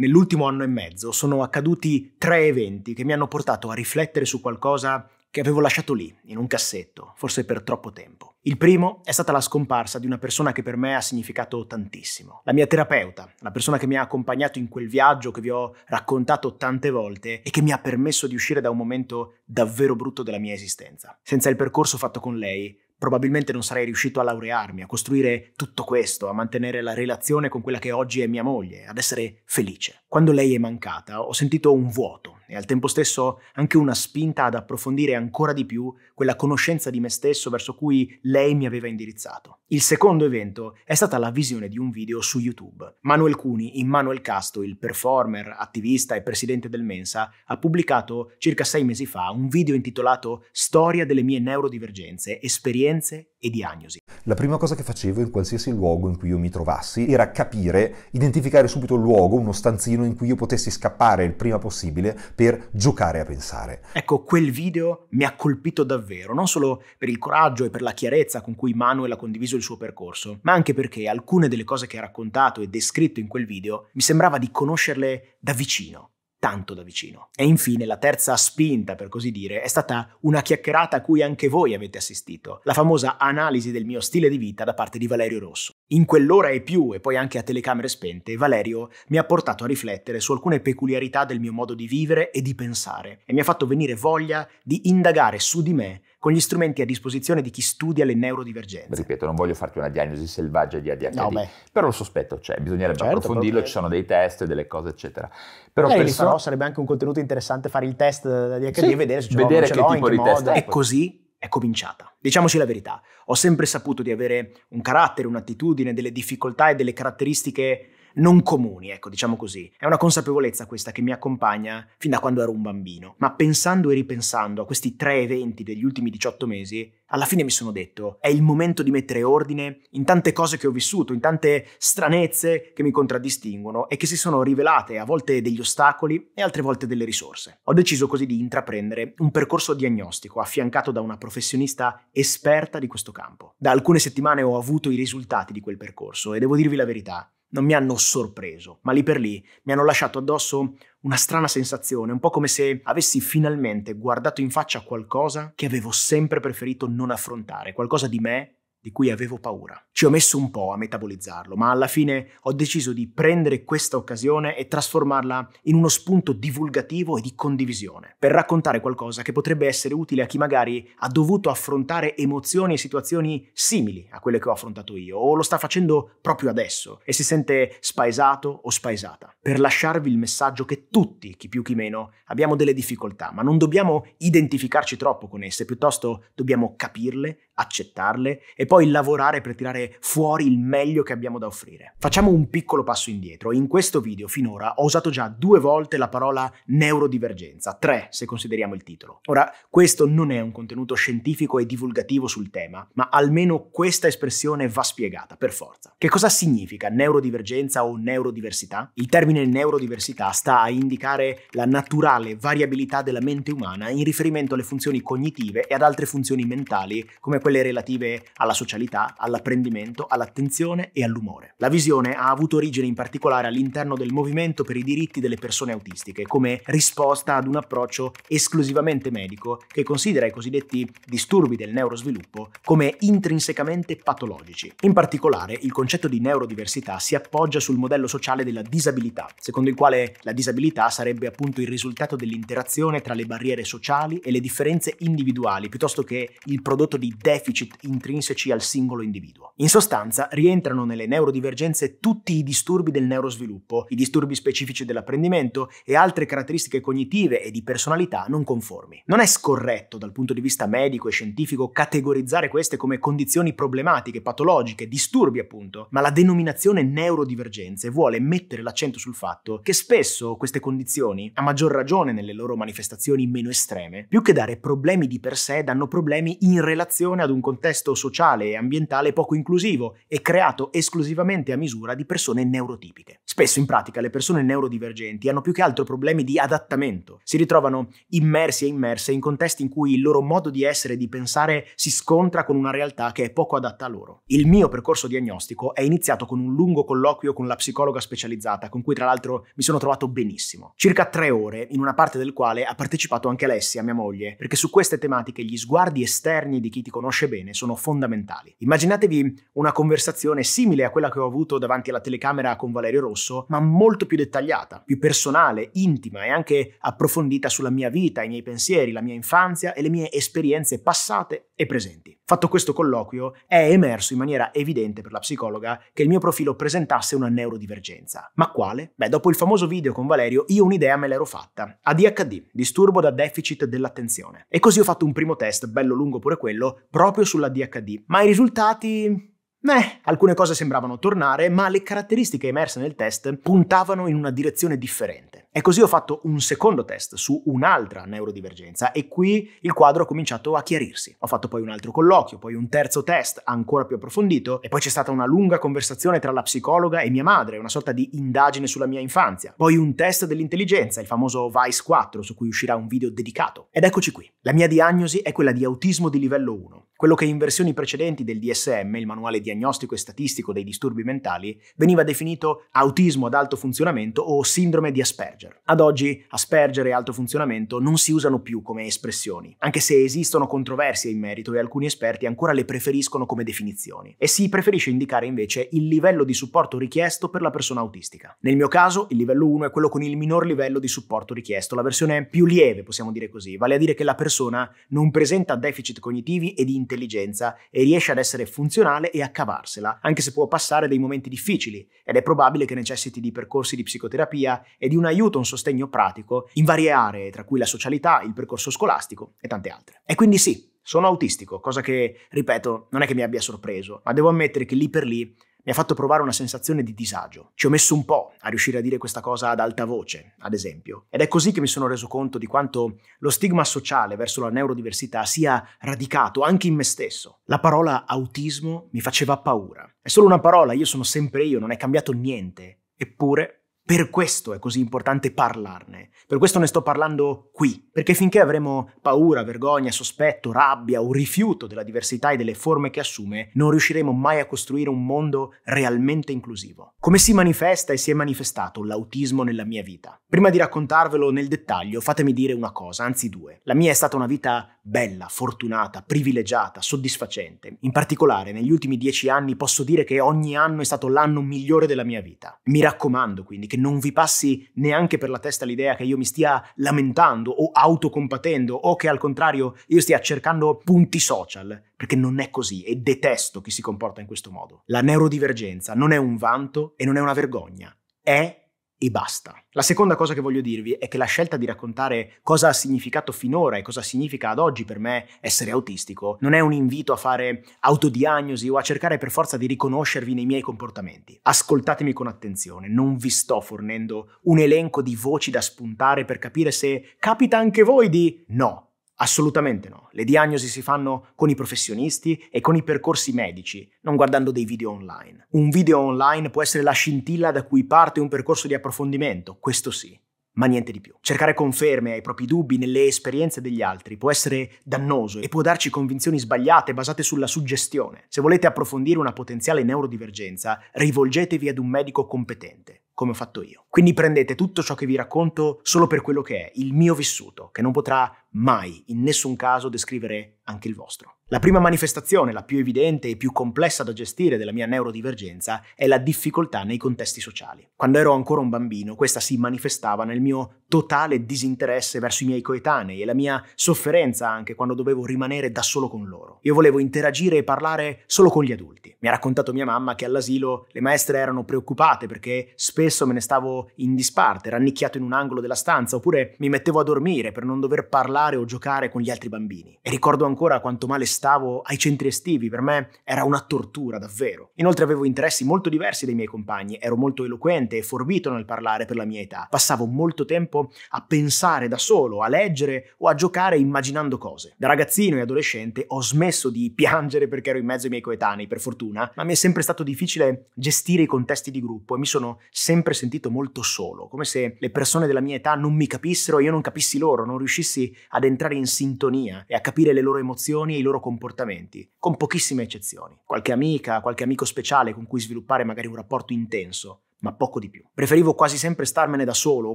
nell'ultimo anno e mezzo sono accaduti tre eventi che mi hanno portato a riflettere su qualcosa che avevo lasciato lì, in un cassetto, forse per troppo tempo. Il primo è stata la scomparsa di una persona che per me ha significato tantissimo. La mia terapeuta, la persona che mi ha accompagnato in quel viaggio che vi ho raccontato tante volte e che mi ha permesso di uscire da un momento davvero brutto della mia esistenza. Senza il percorso fatto con lei, probabilmente non sarei riuscito a laurearmi, a costruire tutto questo, a mantenere la relazione con quella che oggi è mia moglie, ad essere felice. Quando lei è mancata ho sentito un vuoto, e al tempo stesso anche una spinta ad approfondire ancora di più quella conoscenza di me stesso verso cui lei mi aveva indirizzato. Il secondo evento è stata la visione di un video su YouTube. Manuel Cuni, in Manuel Casto, il performer, attivista e presidente del Mensa, ha pubblicato circa sei mesi fa un video intitolato Storia delle mie neurodivergenze, esperienze e diagnosi. La prima cosa che facevo in qualsiasi luogo in cui io mi trovassi era capire, identificare subito il luogo, uno stanzino in cui io potessi scappare il prima possibile per giocare a pensare. Ecco, quel video mi ha colpito davvero, non solo per il coraggio e per la chiarezza con cui Manuel ha condiviso il suo percorso, ma anche perché alcune delle cose che ha raccontato e descritto in quel video mi sembrava di conoscerle da vicino tanto da vicino. E infine la terza spinta, per così dire, è stata una chiacchierata a cui anche voi avete assistito, la famosa analisi del mio stile di vita da parte di Valerio Rosso. In quell'ora e più, e poi anche a telecamere spente, Valerio mi ha portato a riflettere su alcune peculiarità del mio modo di vivere e di pensare e mi ha fatto venire voglia di indagare su di me con gli strumenti a disposizione di chi studia le neurodivergenze. Ripeto, non voglio farti una diagnosi selvaggia di ADHD, no, però il sospetto c'è, bisognerebbe certo, approfondirlo, perché... ci sono dei test, delle cose, eccetera. Però eh, penso... però sarebbe anche un contenuto interessante fare il test da ADHD sì, e vedere se ce vedere ce che tipo in che di modo. test è. E così è cominciata. Diciamoci la verità, ho sempre saputo di avere un carattere, un'attitudine, delle difficoltà e delle caratteristiche non comuni, ecco, diciamo così. È una consapevolezza questa che mi accompagna fin da quando ero un bambino, ma pensando e ripensando a questi tre eventi degli ultimi 18 mesi, alla fine mi sono detto, è il momento di mettere ordine in tante cose che ho vissuto, in tante stranezze che mi contraddistinguono e che si sono rivelate a volte degli ostacoli e altre volte delle risorse. Ho deciso così di intraprendere un percorso diagnostico affiancato da una professionista esperta di questo campo. Da alcune settimane ho avuto i risultati di quel percorso e devo dirvi la verità, non mi hanno sorpreso, ma lì per lì mi hanno lasciato addosso una strana sensazione, un po' come se avessi finalmente guardato in faccia qualcosa che avevo sempre preferito non affrontare, qualcosa di me di cui avevo paura. Ci ho messo un po' a metabolizzarlo, ma alla fine ho deciso di prendere questa occasione e trasformarla in uno spunto divulgativo e di condivisione, per raccontare qualcosa che potrebbe essere utile a chi magari ha dovuto affrontare emozioni e situazioni simili a quelle che ho affrontato io, o lo sta facendo proprio adesso e si sente spaesato o spaesata, per lasciarvi il messaggio che tutti, chi più chi meno, abbiamo delle difficoltà, ma non dobbiamo identificarci troppo con esse, piuttosto dobbiamo capirle, accettarle e poi lavorare per tirare fuori il meglio che abbiamo da offrire. Facciamo un piccolo passo indietro. In questo video finora ho usato già due volte la parola neurodivergenza, tre se consideriamo il titolo. Ora, questo non è un contenuto scientifico e divulgativo sul tema, ma almeno questa espressione va spiegata per forza. Che cosa significa neurodivergenza o neurodiversità? Il termine neurodiversità sta a indicare la naturale variabilità della mente umana in riferimento alle funzioni cognitive e ad altre funzioni mentali come quelle relative alla socialità, all'apprendimento, all'attenzione e all'umore. La visione ha avuto origine in particolare all'interno del movimento per i diritti delle persone autistiche, come risposta ad un approccio esclusivamente medico che considera i cosiddetti disturbi del neurosviluppo come intrinsecamente patologici. In particolare, il concetto di neurodiversità si appoggia sul modello sociale della disabilità, secondo il quale la disabilità sarebbe appunto il risultato dell'interazione tra le barriere sociali e le differenze individuali, piuttosto che il prodotto di deficit intrinseci al singolo individuo. In sostanza, rientrano nelle neurodivergenze tutti i disturbi del neurosviluppo, i disturbi specifici dell'apprendimento e altre caratteristiche cognitive e di personalità non conformi. Non è scorretto dal punto di vista medico e scientifico categorizzare queste come condizioni problematiche, patologiche, disturbi appunto, ma la denominazione neurodivergenze vuole mettere l'accento sul fatto che spesso queste condizioni, a maggior ragione nelle loro manifestazioni meno estreme, più che dare problemi di per sé, danno problemi in relazione ad un contesto sociale sociale e ambientale poco inclusivo e creato esclusivamente a misura di persone neurotipiche. Spesso in pratica le persone neurodivergenti hanno più che altro problemi di adattamento, si ritrovano immersi e immerse in contesti in cui il loro modo di essere e di pensare si scontra con una realtà che è poco adatta a loro. Il mio percorso diagnostico è iniziato con un lungo colloquio con la psicologa specializzata, con cui tra l'altro mi sono trovato benissimo. Circa tre ore, in una parte del quale ha partecipato anche Alessia, mia moglie, perché su queste tematiche gli sguardi esterni di chi ti conosce bene sono fondamentali fondamentali. Immaginatevi una conversazione simile a quella che ho avuto davanti alla telecamera con Valerio Rosso, ma molto più dettagliata, più personale, intima e anche approfondita sulla mia vita, i miei pensieri, la mia infanzia e le mie esperienze passate e presenti. Fatto questo colloquio, è emerso in maniera evidente per la psicologa che il mio profilo presentasse una neurodivergenza. Ma quale? Beh, dopo il famoso video con Valerio, io un'idea me l'ero fatta. ADHD, disturbo da deficit dell'attenzione. E così ho fatto un primo test, bello lungo pure quello, proprio sull'ADHD. Ma i risultati... Beh, alcune cose sembravano tornare, ma le caratteristiche emerse nel test puntavano in una direzione differente. E così ho fatto un secondo test su un'altra neurodivergenza e qui il quadro ha cominciato a chiarirsi. Ho fatto poi un altro colloquio, poi un terzo test ancora più approfondito e poi c'è stata una lunga conversazione tra la psicologa e mia madre, una sorta di indagine sulla mia infanzia. Poi un test dell'intelligenza, il famoso Vice 4 su cui uscirà un video dedicato. Ed eccoci qui. La mia diagnosi è quella di autismo di livello 1, quello che in versioni precedenti del DSM, il manuale diagnostico e statistico dei disturbi mentali, veniva definito autismo ad alto funzionamento o sindrome di Asperger. Asperger. Ad oggi Asperger e alto funzionamento non si usano più come espressioni, anche se esistono controversie in merito e alcuni esperti ancora le preferiscono come definizioni, e si preferisce indicare invece il livello di supporto richiesto per la persona autistica. Nel mio caso il livello 1 è quello con il minor livello di supporto richiesto, la versione più lieve possiamo dire così, vale a dire che la persona non presenta deficit cognitivi e di intelligenza e riesce ad essere funzionale e a cavarsela, anche se può passare dei momenti difficili ed è probabile che necessiti di percorsi di psicoterapia e di un aiuto avuto un sostegno pratico in varie aree, tra cui la socialità, il percorso scolastico e tante altre. E quindi sì, sono autistico, cosa che, ripeto, non è che mi abbia sorpreso, ma devo ammettere che lì per lì mi ha fatto provare una sensazione di disagio. Ci ho messo un po' a riuscire a dire questa cosa ad alta voce, ad esempio. Ed è così che mi sono reso conto di quanto lo stigma sociale verso la neurodiversità sia radicato anche in me stesso. La parola autismo mi faceva paura. È solo una parola, io sono sempre io, non è cambiato niente. Eppure per questo è così importante parlarne, per questo ne sto parlando qui, perché finché avremo paura, vergogna, sospetto, rabbia o rifiuto della diversità e delle forme che assume, non riusciremo mai a costruire un mondo realmente inclusivo. Come si manifesta e si è manifestato l'autismo nella mia vita? Prima di raccontarvelo nel dettaglio, fatemi dire una cosa, anzi due. La mia è stata una vita bella, fortunata, privilegiata, soddisfacente. In particolare, negli ultimi dieci anni posso dire che ogni anno è stato l'anno migliore della mia vita. Mi raccomando quindi che non vi passi neanche per la testa l'idea che io mi stia lamentando o autocompatendo o che al contrario io stia cercando punti social, perché non è così e detesto chi si comporta in questo modo. La neurodivergenza non è un vanto e non è una vergogna, è e basta. La seconda cosa che voglio dirvi è che la scelta di raccontare cosa ha significato finora e cosa significa ad oggi per me essere autistico non è un invito a fare autodiagnosi o a cercare per forza di riconoscervi nei miei comportamenti. Ascoltatemi con attenzione, non vi sto fornendo un elenco di voci da spuntare per capire se capita anche voi di no Assolutamente no. Le diagnosi si fanno con i professionisti e con i percorsi medici, non guardando dei video online. Un video online può essere la scintilla da cui parte un percorso di approfondimento, questo sì ma niente di più. Cercare conferme ai propri dubbi nelle esperienze degli altri può essere dannoso e può darci convinzioni sbagliate basate sulla suggestione. Se volete approfondire una potenziale neurodivergenza, rivolgetevi ad un medico competente, come ho fatto io. Quindi prendete tutto ciò che vi racconto solo per quello che è, il mio vissuto, che non potrà mai, in nessun caso, descrivere anche il vostro. La prima manifestazione, la più evidente e più complessa da gestire della mia neurodivergenza, è la difficoltà nei contesti sociali. Quando ero ancora un bambino, questa si manifestava nel mio totale disinteresse verso i miei coetanei e la mia sofferenza anche quando dovevo rimanere da solo con loro. Io volevo interagire e parlare solo con gli adulti. Mi ha raccontato mia mamma che all'asilo le maestre erano preoccupate perché spesso me ne stavo in disparte, rannicchiato in un angolo della stanza, oppure mi mettevo a dormire per non dover parlare o giocare con gli altri bambini. E ricordo ancora quanto male stavo ai centri estivi, per me era una tortura davvero. Inoltre avevo interessi molto diversi dai miei compagni, ero molto eloquente e forbito nel parlare per la mia età, passavo molto tempo a pensare da solo, a leggere o a giocare immaginando cose. Da ragazzino e adolescente ho smesso di piangere perché ero in mezzo ai miei coetanei, per fortuna, ma mi è sempre stato difficile gestire i contesti di gruppo e mi sono sempre sentito molto molto solo, come se le persone della mia età non mi capissero, e io non capissi loro, non riuscissi ad entrare in sintonia e a capire le loro emozioni e i loro comportamenti, con pochissime eccezioni. Qualche amica, qualche amico speciale con cui sviluppare magari un rapporto intenso, ma poco di più. Preferivo quasi sempre starmene da solo o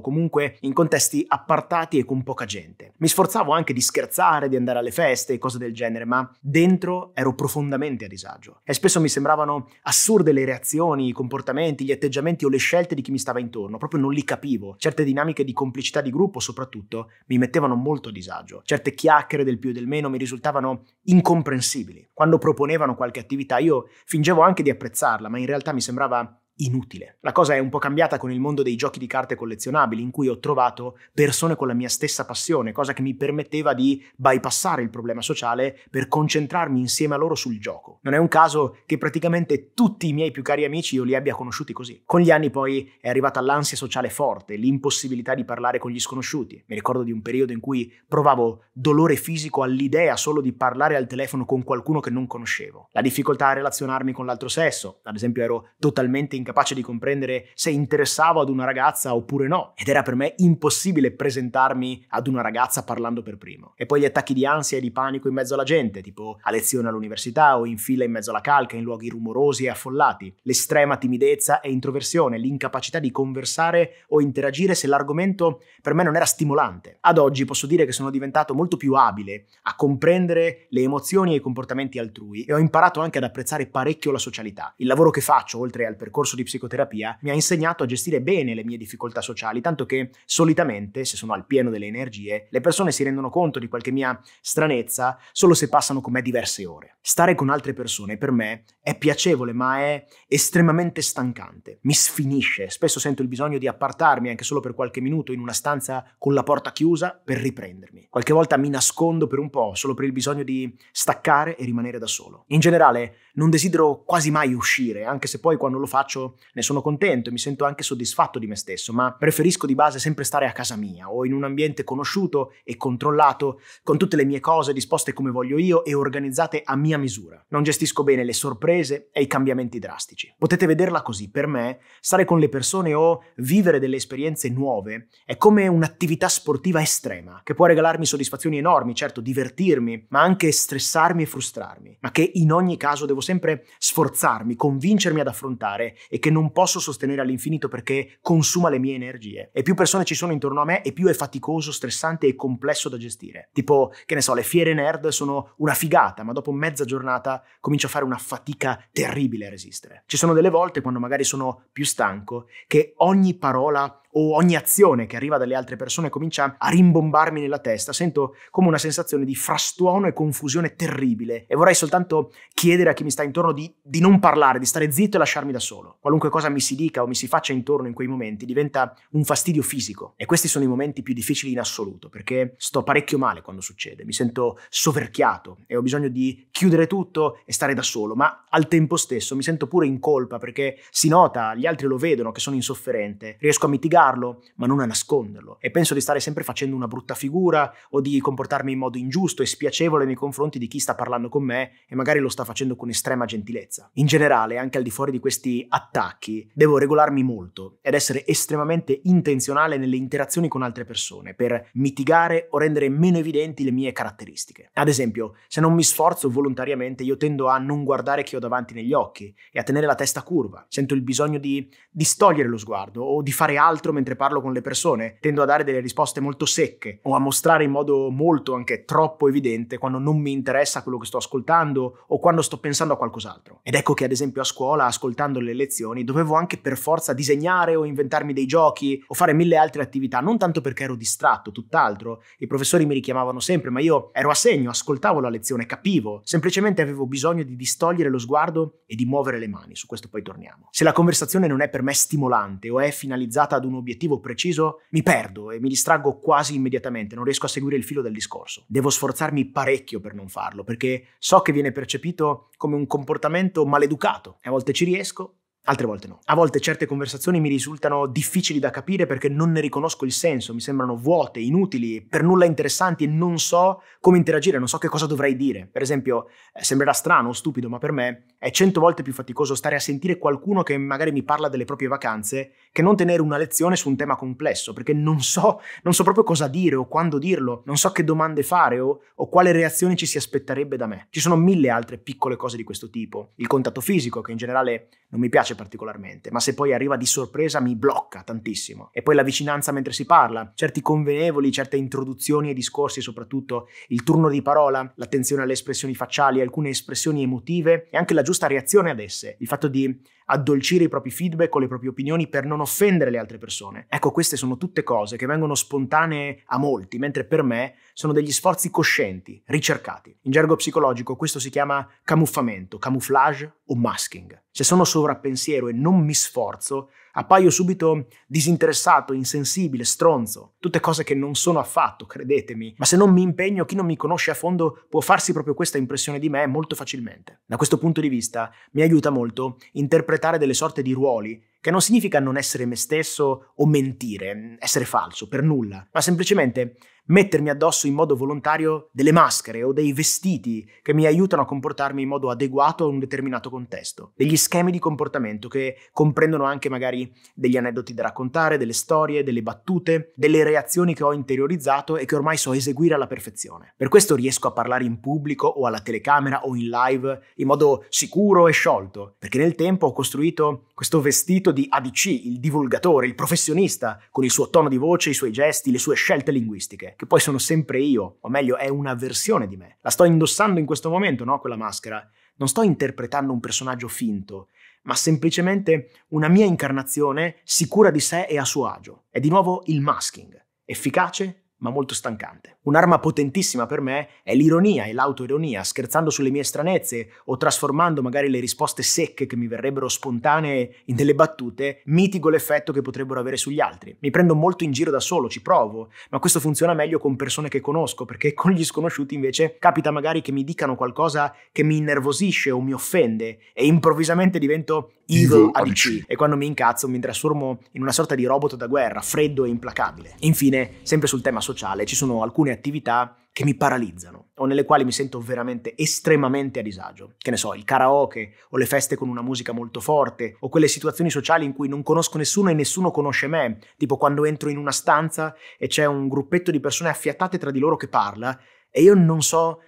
comunque in contesti appartati e con poca gente. Mi sforzavo anche di scherzare, di andare alle feste e cose del genere, ma dentro ero profondamente a disagio e spesso mi sembravano assurde le reazioni, i comportamenti, gli atteggiamenti o le scelte di chi mi stava intorno, proprio non li capivo. Certe dinamiche di complicità di gruppo soprattutto mi mettevano molto a disagio. Certe chiacchiere del più e del meno mi risultavano incomprensibili. Quando proponevano qualche attività io fingevo anche di apprezzarla, ma in realtà mi sembrava inutile. La cosa è un po' cambiata con il mondo dei giochi di carte collezionabili, in cui ho trovato persone con la mia stessa passione, cosa che mi permetteva di bypassare il problema sociale per concentrarmi insieme a loro sul gioco. Non è un caso che praticamente tutti i miei più cari amici io li abbia conosciuti così. Con gli anni poi è arrivata l'ansia sociale forte, l'impossibilità di parlare con gli sconosciuti. Mi ricordo di un periodo in cui provavo dolore fisico all'idea solo di parlare al telefono con qualcuno che non conoscevo. La difficoltà a relazionarmi con l'altro sesso, ad esempio ero totalmente in incapace di comprendere se interessavo ad una ragazza oppure no, ed era per me impossibile presentarmi ad una ragazza parlando per primo. E poi gli attacchi di ansia e di panico in mezzo alla gente, tipo a lezione all'università o in fila in mezzo alla calca in luoghi rumorosi e affollati, l'estrema timidezza e introversione, l'incapacità di conversare o interagire se l'argomento per me non era stimolante. Ad oggi posso dire che sono diventato molto più abile a comprendere le emozioni e i comportamenti altrui e ho imparato anche ad apprezzare parecchio la socialità. Il lavoro che faccio, oltre al percorso corso di psicoterapia mi ha insegnato a gestire bene le mie difficoltà sociali, tanto che solitamente, se sono al pieno delle energie, le persone si rendono conto di qualche mia stranezza solo se passano con me diverse ore. Stare con altre persone per me è piacevole, ma è estremamente stancante, mi sfinisce, spesso sento il bisogno di appartarmi anche solo per qualche minuto in una stanza con la porta chiusa per riprendermi. Qualche volta mi nascondo per un po' solo per il bisogno di staccare e rimanere da solo. In generale, non desidero quasi mai uscire, anche se poi quando lo faccio ne sono contento e mi sento anche soddisfatto di me stesso, ma preferisco di base sempre stare a casa mia o in un ambiente conosciuto e controllato, con tutte le mie cose disposte come voglio io e organizzate a mia misura. Non gestisco bene le sorprese e i cambiamenti drastici. Potete vederla così, per me stare con le persone o vivere delle esperienze nuove è come un'attività sportiva estrema, che può regalarmi soddisfazioni enormi, certo divertirmi, ma anche stressarmi e frustrarmi, ma che in ogni caso devo sempre sforzarmi, convincermi ad affrontare e che non posso sostenere all'infinito perché consuma le mie energie. E più persone ci sono intorno a me e più è faticoso, stressante e complesso da gestire. Tipo, che ne so, le fiere nerd sono una figata, ma dopo mezza giornata comincio a fare una fatica terribile a resistere. Ci sono delle volte, quando magari sono più stanco, che ogni parola o ogni azione che arriva dalle altre persone comincia a rimbombarmi nella testa, sento come una sensazione di frastuono e confusione terribile e vorrei soltanto chiedere a chi mi sta intorno di, di non parlare, di stare zitto e lasciarmi da solo. Qualunque cosa mi si dica o mi si faccia intorno in quei momenti diventa un fastidio fisico e questi sono i momenti più difficili in assoluto perché sto parecchio male quando succede, mi sento soverchiato e ho bisogno di chiudere tutto e stare da solo, ma al tempo stesso mi sento pure in colpa perché si nota, gli altri lo vedono che sono insofferente, riesco a mitigare parlarlo, ma non a nasconderlo. E penso di stare sempre facendo una brutta figura o di comportarmi in modo ingiusto e spiacevole nei confronti di chi sta parlando con me e magari lo sta facendo con estrema gentilezza. In generale, anche al di fuori di questi attacchi, devo regolarmi molto ed essere estremamente intenzionale nelle interazioni con altre persone per mitigare o rendere meno evidenti le mie caratteristiche. Ad esempio, se non mi sforzo volontariamente, io tendo a non guardare chi ho davanti negli occhi e a tenere la testa curva. Sento il bisogno di distogliere lo sguardo o di fare altro mentre parlo con le persone, tendo a dare delle risposte molto secche o a mostrare in modo molto, anche troppo evidente, quando non mi interessa quello che sto ascoltando o quando sto pensando a qualcos'altro. Ed ecco che ad esempio a scuola, ascoltando le lezioni, dovevo anche per forza disegnare o inventarmi dei giochi o fare mille altre attività, non tanto perché ero distratto, tutt'altro. I professori mi richiamavano sempre, ma io ero a segno, ascoltavo la lezione, capivo, semplicemente avevo bisogno di distogliere lo sguardo e di muovere le mani, su questo poi torniamo. Se la conversazione non è per me stimolante o è finalizzata ad un obiettivo preciso, mi perdo e mi distraggo quasi immediatamente, non riesco a seguire il filo del discorso. Devo sforzarmi parecchio per non farlo, perché so che viene percepito come un comportamento maleducato. A volte ci riesco, altre volte no. A volte certe conversazioni mi risultano difficili da capire perché non ne riconosco il senso, mi sembrano vuote, inutili, per nulla interessanti e non so come interagire, non so che cosa dovrei dire. Per esempio, eh, sembrerà strano o stupido, ma per me è cento volte più faticoso stare a sentire qualcuno che magari mi parla delle proprie vacanze che non tenere una lezione su un tema complesso, perché non so, non so proprio cosa dire o quando dirlo, non so che domande fare o, o quale reazione ci si aspetterebbe da me. Ci sono mille altre piccole cose di questo tipo. Il contatto fisico, che in generale non mi piace particolarmente, ma se poi arriva di sorpresa mi blocca tantissimo. E poi la vicinanza mentre si parla, certi convenevoli, certe introduzioni e discorsi, soprattutto il turno di parola, l'attenzione alle espressioni facciali, alcune espressioni emotive e anche la giusta reazione ad esse, il fatto di addolcire i propri feedback o le proprie opinioni per non offendere le altre persone. Ecco, queste sono tutte cose che vengono spontanee a molti, mentre per me sono degli sforzi coscienti, ricercati. In gergo psicologico questo si chiama camuffamento, camouflage o masking. Se sono sovrappensiero e non mi sforzo, appaio subito disinteressato, insensibile, stronzo. Tutte cose che non sono affatto, credetemi. Ma se non mi impegno, chi non mi conosce a fondo può farsi proprio questa impressione di me molto facilmente. Da questo punto di vista mi aiuta molto interpretare delle sorte di ruoli che non significa non essere me stesso o mentire, essere falso, per nulla, ma semplicemente mettermi addosso in modo volontario delle maschere o dei vestiti che mi aiutano a comportarmi in modo adeguato a un determinato contesto, degli schemi di comportamento che comprendono anche magari degli aneddoti da raccontare, delle storie, delle battute, delle reazioni che ho interiorizzato e che ormai so eseguire alla perfezione. Per questo riesco a parlare in pubblico o alla telecamera o in live in modo sicuro e sciolto, perché nel tempo ho costruito questo vestito di ADC, il divulgatore, il professionista, con il suo tono di voce, i suoi gesti, le sue scelte linguistiche che poi sono sempre io, o meglio è una versione di me. La sto indossando in questo momento, no? Quella maschera. Non sto interpretando un personaggio finto, ma semplicemente una mia incarnazione sicura di sé e a suo agio. È di nuovo il masking, efficace ma molto stancante. Un'arma potentissima per me è l'ironia e l'autoironia, scherzando sulle mie stranezze o trasformando magari le risposte secche che mi verrebbero spontanee in delle battute, mitigo l'effetto che potrebbero avere sugli altri. Mi prendo molto in giro da solo, ci provo, ma questo funziona meglio con persone che conosco, perché con gli sconosciuti invece capita magari che mi dicano qualcosa che mi innervosisce o mi offende e improvvisamente divento Evil ABC. E quando mi incazzo mi trasformo in una sorta di robot da guerra, freddo e implacabile. Infine, sempre sul tema sociale, ci sono alcune attività che mi paralizzano o nelle quali mi sento veramente estremamente a disagio. Che ne so, il karaoke o le feste con una musica molto forte o quelle situazioni sociali in cui non conosco nessuno e nessuno conosce me, tipo quando entro in una stanza e c'è un gruppetto di persone affiatate tra di loro che parla e io non so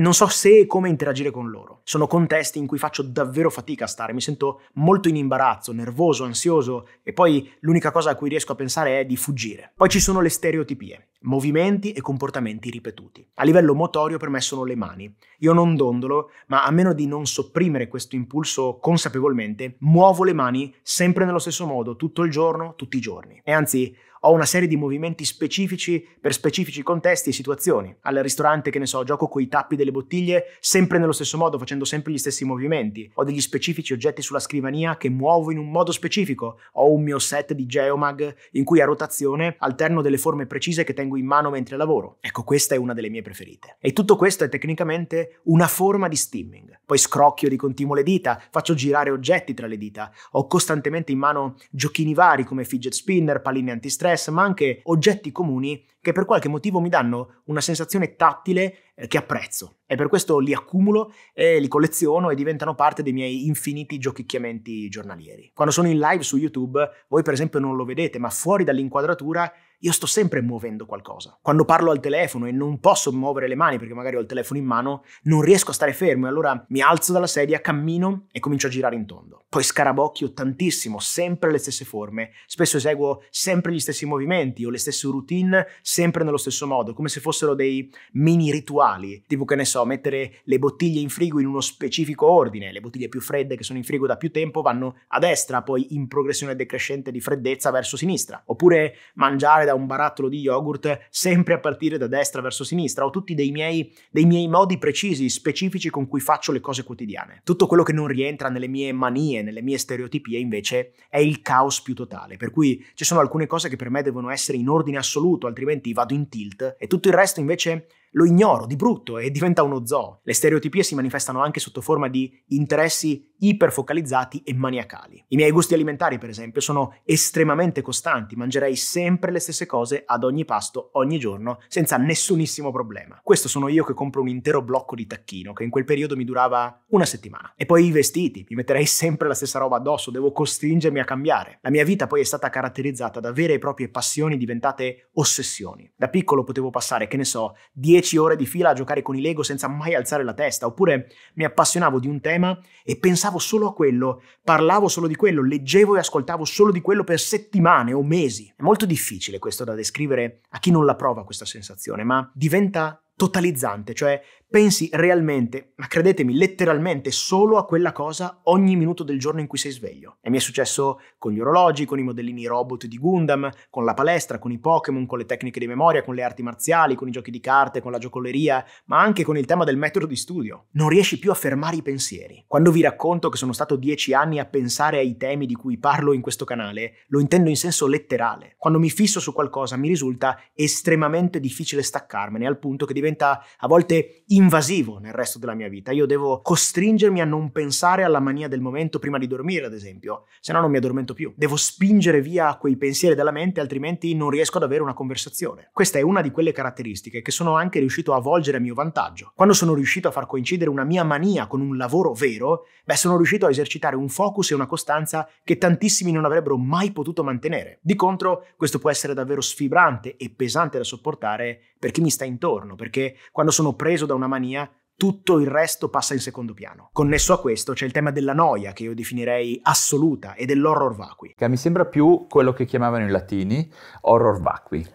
non so se e come interagire con loro. Sono contesti in cui faccio davvero fatica a stare, mi sento molto in imbarazzo, nervoso, ansioso e poi l'unica cosa a cui riesco a pensare è di fuggire. Poi ci sono le stereotipie, movimenti e comportamenti ripetuti. A livello motorio per me sono le mani. Io non dondolo, ma a meno di non sopprimere questo impulso consapevolmente, muovo le mani sempre nello stesso modo, tutto il giorno, tutti i giorni. E anzi, ho una serie di movimenti specifici per specifici contesti e situazioni. Al ristorante, che ne so, gioco coi tappi delle bottiglie sempre nello stesso modo, facendo sempre gli stessi movimenti. Ho degli specifici oggetti sulla scrivania che muovo in un modo specifico. Ho un mio set di Geomag in cui a rotazione alterno delle forme precise che tengo in mano mentre lavoro. Ecco, questa è una delle mie preferite. E tutto questo è tecnicamente una forma di steaming. Poi scrocchio di continuo le dita, faccio girare oggetti tra le dita, ho costantemente in mano giochini vari come fidget spinner, palline antistress, stress, ma anche oggetti comuni che per qualche motivo mi danno una sensazione tattile eh, che apprezzo e per questo li accumulo e li colleziono e diventano parte dei miei infiniti giochicchiamenti giornalieri. Quando sono in live su YouTube, voi per esempio non lo vedete, ma fuori dall'inquadratura io sto sempre muovendo qualcosa. Quando parlo al telefono e non posso muovere le mani perché magari ho il telefono in mano, non riesco a stare fermo e allora mi alzo dalla sedia, cammino e comincio a girare in tondo. Poi scarabocchio tantissimo, sempre le stesse forme, spesso eseguo sempre gli stessi movimenti o le stesse routine, sempre nello stesso modo, come se fossero dei mini rituali puntuali, tipo che ne so, mettere le bottiglie in frigo in uno specifico ordine, le bottiglie più fredde che sono in frigo da più tempo vanno a destra, poi in progressione decrescente di freddezza verso sinistra, oppure mangiare da un barattolo di yogurt sempre a partire da destra verso sinistra, ho tutti dei miei, dei miei modi precisi, specifici con cui faccio le cose quotidiane. Tutto quello che non rientra nelle mie manie, nelle mie stereotipie invece è il caos più totale, per cui ci sono alcune cose che per me devono essere in ordine assoluto, altrimenti vado in tilt e tutto il resto invece lo ignoro di brutto e diventa uno zoo. Le stereotipie si manifestano anche sotto forma di interessi iperfocalizzati e maniacali. I miei gusti alimentari, per esempio, sono estremamente costanti, mangerei sempre le stesse cose ad ogni pasto, ogni giorno, senza nessunissimo problema. Questo sono io che compro un intero blocco di tacchino, che in quel periodo mi durava una settimana. E poi i vestiti, mi metterei sempre la stessa roba addosso, devo costringermi a cambiare. La mia vita poi è stata caratterizzata da vere e proprie passioni diventate ossessioni. Da piccolo potevo passare, che ne so, 10 10 ore di fila a giocare con i Lego senza mai alzare la testa, oppure mi appassionavo di un tema e pensavo solo a quello, parlavo solo di quello, leggevo e ascoltavo solo di quello per settimane o mesi. È molto difficile questo da descrivere a chi non la prova questa sensazione, ma diventa totalizzante, cioè pensi realmente, ma credetemi letteralmente, solo a quella cosa ogni minuto del giorno in cui sei sveglio. E mi è successo con gli orologi, con i modellini robot di Gundam, con la palestra, con i Pokémon, con le tecniche di memoria, con le arti marziali, con i giochi di carte, con la giocoleria, ma anche con il tema del metodo di studio. Non riesci più a fermare i pensieri. Quando vi racconto che sono stato dieci anni a pensare ai temi di cui parlo in questo canale, lo intendo in senso letterale. Quando mi fisso su qualcosa mi risulta estremamente difficile staccarmene, al punto che diventa a volte impossibile invasivo nel resto della mia vita. Io devo costringermi a non pensare alla mania del momento prima di dormire, ad esempio, se no non mi addormento più. Devo spingere via quei pensieri dalla mente, altrimenti non riesco ad avere una conversazione. Questa è una di quelle caratteristiche che sono anche riuscito a volgere a mio vantaggio. Quando sono riuscito a far coincidere una mia mania con un lavoro vero, beh, sono riuscito a esercitare un focus e una costanza che tantissimi non avrebbero mai potuto mantenere. Di contro, questo può essere davvero sfibrante e pesante da sopportare perché mi sta intorno, perché quando sono preso da una mania tutto il resto passa in secondo piano. Connesso a questo c'è il tema della noia, che io definirei assoluta, e dell'horror vacui. Che mi sembra più quello che chiamavano i latini horror vacui.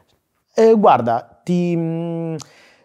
Eh, guarda, ti... Mm,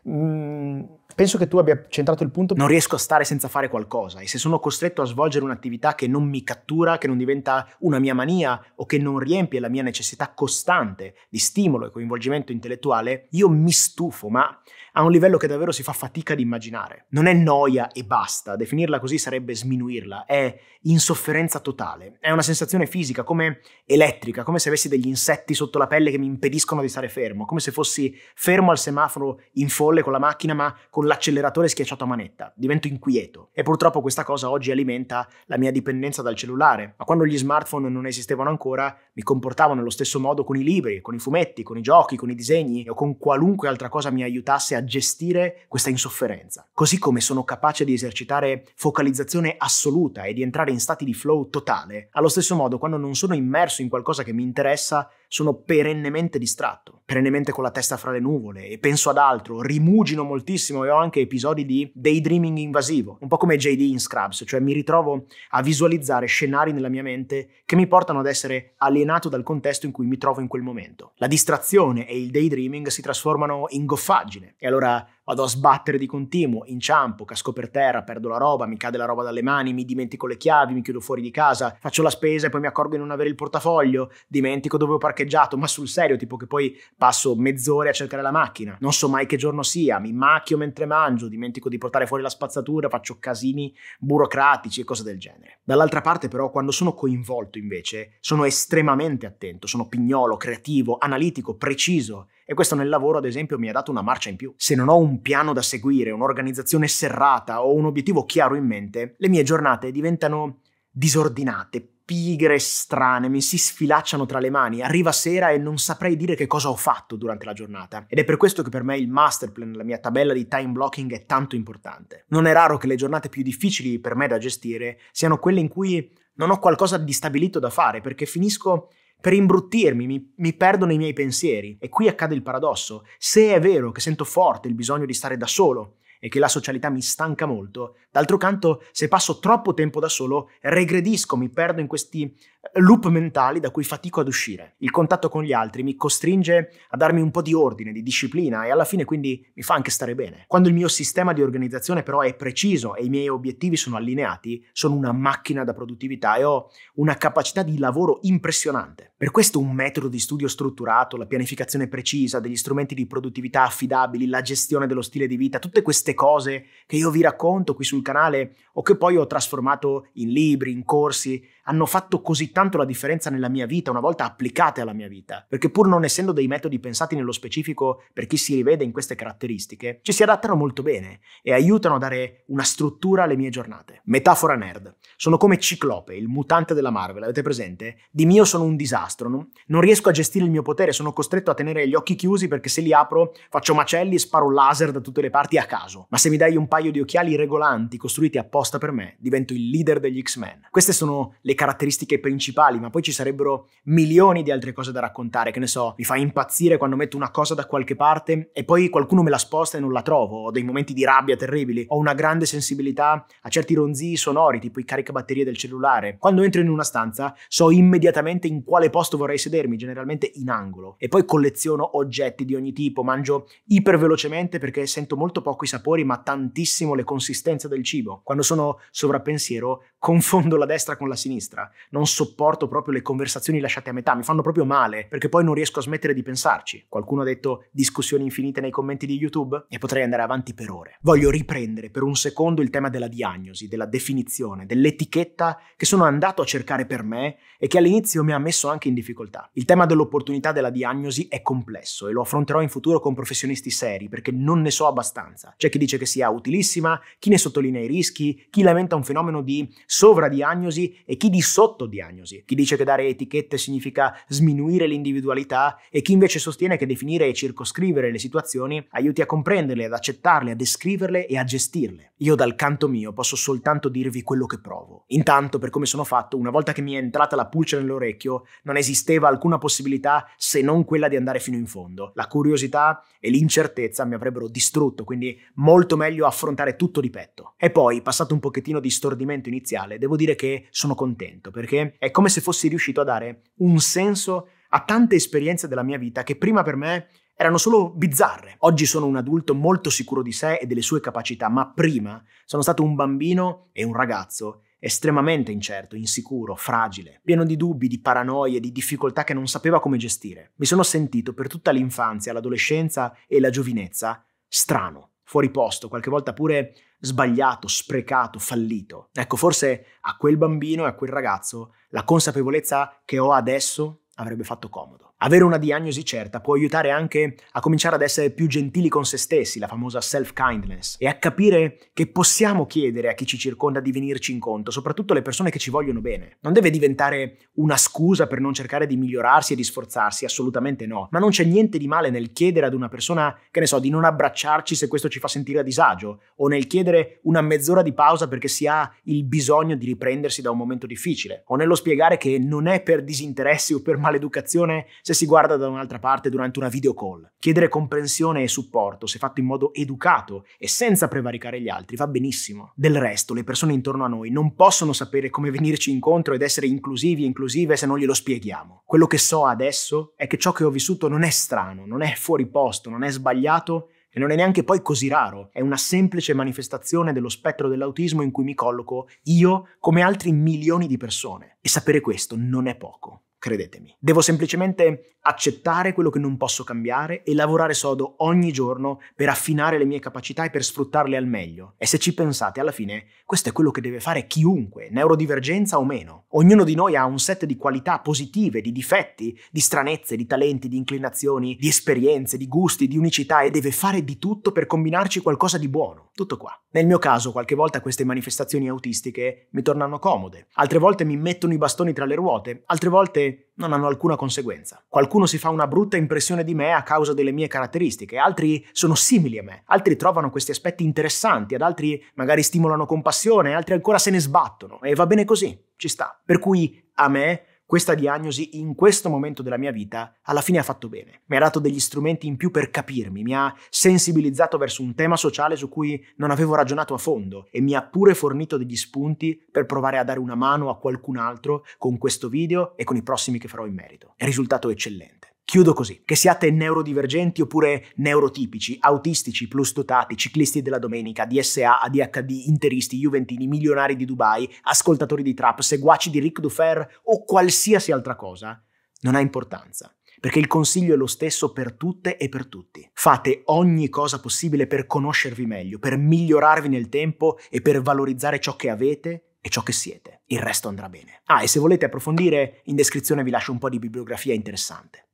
mm Penso che tu abbia centrato il punto. Non riesco a stare senza fare qualcosa e se sono costretto a svolgere un'attività che non mi cattura, che non diventa una mia mania o che non riempie la mia necessità costante di stimolo e coinvolgimento intellettuale, io mi stufo, ma a un livello che davvero si fa fatica ad immaginare. Non è noia e basta, definirla così sarebbe sminuirla, è insofferenza totale, è una sensazione fisica come elettrica, come se avessi degli insetti sotto la pelle che mi impediscono di stare fermo, come se fossi fermo al semaforo in folle con la macchina ma con la l'acceleratore schiacciato a manetta, divento inquieto e purtroppo questa cosa oggi alimenta la mia dipendenza dal cellulare, ma quando gli smartphone non esistevano ancora mi comportavo nello stesso modo con i libri, con i fumetti, con i giochi, con i disegni o con qualunque altra cosa mi aiutasse a gestire questa insofferenza. Così come sono capace di esercitare focalizzazione assoluta e di entrare in stati di flow totale, allo stesso modo quando non sono immerso in qualcosa che mi interessa sono perennemente distratto, perennemente con la testa fra le nuvole e penso ad altro, rimugino moltissimo e ho anche episodi di daydreaming invasivo, un po' come JD in Scrubs, cioè mi ritrovo a visualizzare scenari nella mia mente che mi portano ad essere alienato dal contesto in cui mi trovo in quel momento. La distrazione e il daydreaming si trasformano in goffaggine e allora vado a sbattere di continuo, inciampo, casco per terra, perdo la roba, mi cade la roba dalle mani, mi dimentico le chiavi, mi chiudo fuori di casa, faccio la spesa e poi mi accorgo di non avere il portafoglio, dimentico dove ho parcheggiato, ma sul serio, tipo che poi passo mezz'ora a cercare la macchina, non so mai che giorno sia, mi macchio mentre mangio, dimentico di portare fuori la spazzatura, faccio casini burocratici e cose del genere. Dall'altra parte però, quando sono coinvolto invece, sono estremamente attento, sono pignolo, creativo, analitico, preciso e questo nel lavoro, ad esempio, mi ha dato una marcia in più. Se non ho un piano da seguire, un'organizzazione serrata o un obiettivo chiaro in mente, le mie giornate diventano disordinate, pigre, strane, mi si sfilacciano tra le mani, arriva sera e non saprei dire che cosa ho fatto durante la giornata. Ed è per questo che per me il master plan, la mia tabella di time blocking è tanto importante. Non è raro che le giornate più difficili per me da gestire siano quelle in cui non ho qualcosa di stabilito da fare perché finisco per imbruttirmi, mi, mi perdo nei miei pensieri. E qui accade il paradosso. Se è vero che sento forte il bisogno di stare da solo e che la socialità mi stanca molto, d'altro canto, se passo troppo tempo da solo, regredisco, mi perdo in questi loop mentali da cui fatico ad uscire. Il contatto con gli altri mi costringe a darmi un po' di ordine, di disciplina e alla fine quindi mi fa anche stare bene. Quando il mio sistema di organizzazione però è preciso e i miei obiettivi sono allineati, sono una macchina da produttività e ho una capacità di lavoro impressionante. Per questo un metodo di studio strutturato, la pianificazione precisa, degli strumenti di produttività affidabili, la gestione dello stile di vita, tutte queste cose che io vi racconto qui sul canale o che poi ho trasformato in libri, in corsi, hanno fatto così tanto la differenza nella mia vita, una volta applicate alla mia vita, perché pur non essendo dei metodi pensati nello specifico per chi si rivede in queste caratteristiche, ci si adattano molto bene e aiutano a dare una struttura alle mie giornate. Metafora nerd. Sono come Ciclope, il mutante della Marvel, avete presente? Di mio sono un disastro, no? non riesco a gestire il mio potere, sono costretto a tenere gli occhi chiusi perché se li apro faccio macelli e sparo laser da tutte le parti a caso. Ma se mi dai un paio di occhiali regolanti costruiti apposta per me, divento il leader degli X-Men. Queste sono le caratteristiche principali, ma poi ci sarebbero milioni di altre cose da raccontare, che ne so, mi fa impazzire quando metto una cosa da qualche parte e poi qualcuno me la sposta e non la trovo, ho dei momenti di rabbia terribili, ho una grande sensibilità a certi ronzii sonori, tipo i caricabatterie del cellulare. Quando entro in una stanza so immediatamente in quale posto vorrei sedermi, generalmente in angolo, e poi colleziono oggetti di ogni tipo, mangio ipervelocemente perché sento molto poco i sapori, ma tantissimo le consistenze del cibo. Quando sono sovrappensiero confondo la destra con la sinistra sinistra, non sopporto proprio le conversazioni lasciate a metà, mi fanno proprio male, perché poi non riesco a smettere di pensarci. Qualcuno ha detto discussioni infinite nei commenti di YouTube e potrei andare avanti per ore. Voglio riprendere per un secondo il tema della diagnosi, della definizione, dell'etichetta che sono andato a cercare per me e che all'inizio mi ha messo anche in difficoltà. Il tema dell'opportunità della diagnosi è complesso e lo affronterò in futuro con professionisti seri perché non ne so abbastanza. C'è chi dice che sia utilissima, chi ne sottolinea i rischi, chi lamenta un fenomeno di sovradiagnosi e chi chi di sottodiagnosi, chi dice che dare etichette significa sminuire l'individualità e chi invece sostiene che definire e circoscrivere le situazioni aiuti a comprenderle, ad accettarle, a descriverle e a gestirle. Io dal canto mio posso soltanto dirvi quello che provo. Intanto, per come sono fatto, una volta che mi è entrata la pulce nell'orecchio, non esisteva alcuna possibilità se non quella di andare fino in fondo. La curiosità e l'incertezza mi avrebbero distrutto, quindi molto meglio affrontare tutto di petto. E poi, passato un pochettino di stordimento iniziale, devo dire che sono contento contento perché è come se fossi riuscito a dare un senso a tante esperienze della mia vita che prima per me erano solo bizzarre. Oggi sono un adulto molto sicuro di sé e delle sue capacità, ma prima sono stato un bambino e un ragazzo estremamente incerto, insicuro, fragile, pieno di dubbi, di paranoie, di difficoltà che non sapeva come gestire. Mi sono sentito per tutta l'infanzia, l'adolescenza e la giovinezza strano fuori posto, qualche volta pure sbagliato, sprecato, fallito. Ecco, forse a quel bambino e a quel ragazzo la consapevolezza che ho adesso avrebbe fatto comodo. Avere una diagnosi certa può aiutare anche a cominciare ad essere più gentili con se stessi, la famosa self-kindness, e a capire che possiamo chiedere a chi ci circonda di venirci incontro, soprattutto le persone che ci vogliono bene. Non deve diventare una scusa per non cercare di migliorarsi e di sforzarsi, assolutamente no, ma non c'è niente di male nel chiedere ad una persona, che ne so, di non abbracciarci se questo ci fa sentire a disagio, o nel chiedere una mezz'ora di pausa perché si ha il bisogno di riprendersi da un momento difficile, o nello spiegare che non è per disinteresse o per maleducazione se si guarda da un'altra parte durante una video call. Chiedere comprensione e supporto, se fatto in modo educato e senza prevaricare gli altri, va benissimo. Del resto, le persone intorno a noi non possono sapere come venirci incontro ed essere inclusivi e inclusive se non glielo spieghiamo. Quello che so adesso è che ciò che ho vissuto non è strano, non è fuori posto, non è sbagliato e non è neanche poi così raro, è una semplice manifestazione dello spettro dell'autismo in cui mi colloco io come altri milioni di persone. E sapere questo non è poco credetemi. Devo semplicemente accettare quello che non posso cambiare e lavorare sodo ogni giorno per affinare le mie capacità e per sfruttarle al meglio. E se ci pensate, alla fine, questo è quello che deve fare chiunque, neurodivergenza o meno. Ognuno di noi ha un set di qualità positive, di difetti, di stranezze, di talenti, di inclinazioni, di esperienze, di gusti, di unicità e deve fare di tutto per combinarci qualcosa di buono. Tutto qua. Nel mio caso, qualche volta queste manifestazioni autistiche mi tornano comode, altre volte mi mettono i bastoni tra le ruote, altre volte non hanno alcuna conseguenza. Qualcuno si fa una brutta impressione di me a causa delle mie caratteristiche, altri sono simili a me, altri trovano questi aspetti interessanti, ad altri magari stimolano compassione, altri ancora se ne sbattono e va bene così, ci sta. Per cui a me questa diagnosi in questo momento della mia vita alla fine ha fatto bene. Mi ha dato degli strumenti in più per capirmi, mi ha sensibilizzato verso un tema sociale su cui non avevo ragionato a fondo e mi ha pure fornito degli spunti per provare a dare una mano a qualcun altro con questo video e con i prossimi che farò in merito. È risultato eccellente. Chiudo così. Che siate neurodivergenti oppure neurotipici, autistici, plus plustotati, ciclisti della domenica, DSA, ADHD, interisti, juventini, milionari di Dubai, ascoltatori di trap, seguaci di Ric Dufer o qualsiasi altra cosa, non ha importanza. Perché il consiglio è lo stesso per tutte e per tutti. Fate ogni cosa possibile per conoscervi meglio, per migliorarvi nel tempo e per valorizzare ciò che avete e ciò che siete. Il resto andrà bene. Ah, e se volete approfondire, in descrizione vi lascio un po' di bibliografia interessante.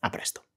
A ah, presto.